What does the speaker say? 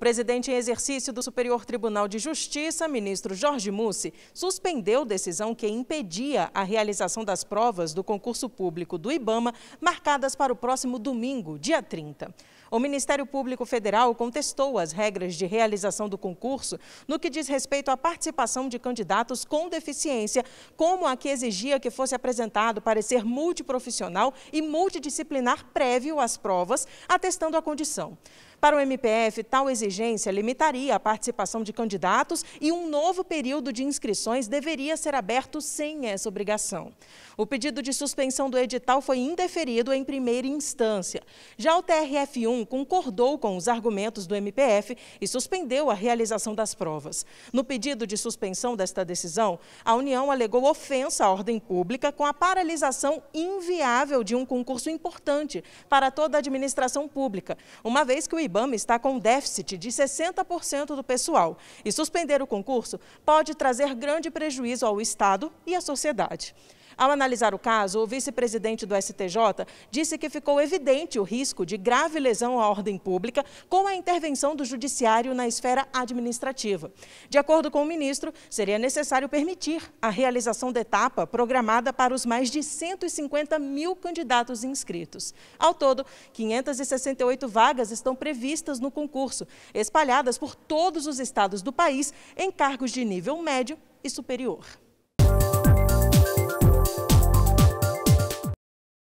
presidente em exercício do Superior Tribunal de Justiça, ministro Jorge Mussi, suspendeu decisão que impedia a realização das provas do concurso público do IBAMA, marcadas para o próximo domingo, dia 30. O Ministério Público Federal contestou as regras de realização do concurso no que diz respeito à participação de candidatos com deficiência, como a que exigia que fosse apresentado parecer multiprofissional e multidisciplinar prévio às provas, atestando a condição. Para o MPF, tal exigência limitaria a participação de candidatos e um novo período de inscrições deveria ser aberto sem essa obrigação. O pedido de suspensão do edital foi indeferido em primeira instância. Já o TRF1 concordou com os argumentos do MPF e suspendeu a realização das provas. No pedido de suspensão desta decisão, a União alegou ofensa à ordem pública com a paralisação inviável de um concurso importante para toda a administração pública, uma vez que o IBAMA está com déficit de 60% do pessoal e suspender o concurso pode trazer grande prejuízo ao Estado e à sociedade. Ao analisar o caso, o vice-presidente do STJ disse que ficou evidente o risco de grave lesão à ordem pública com a intervenção do judiciário na esfera administrativa. De acordo com o ministro, seria necessário permitir a realização da etapa programada para os mais de 150 mil candidatos inscritos. Ao todo, 568 vagas estão previstas no concurso, espalhadas por todos os estados do país em cargos de nível médio e superior.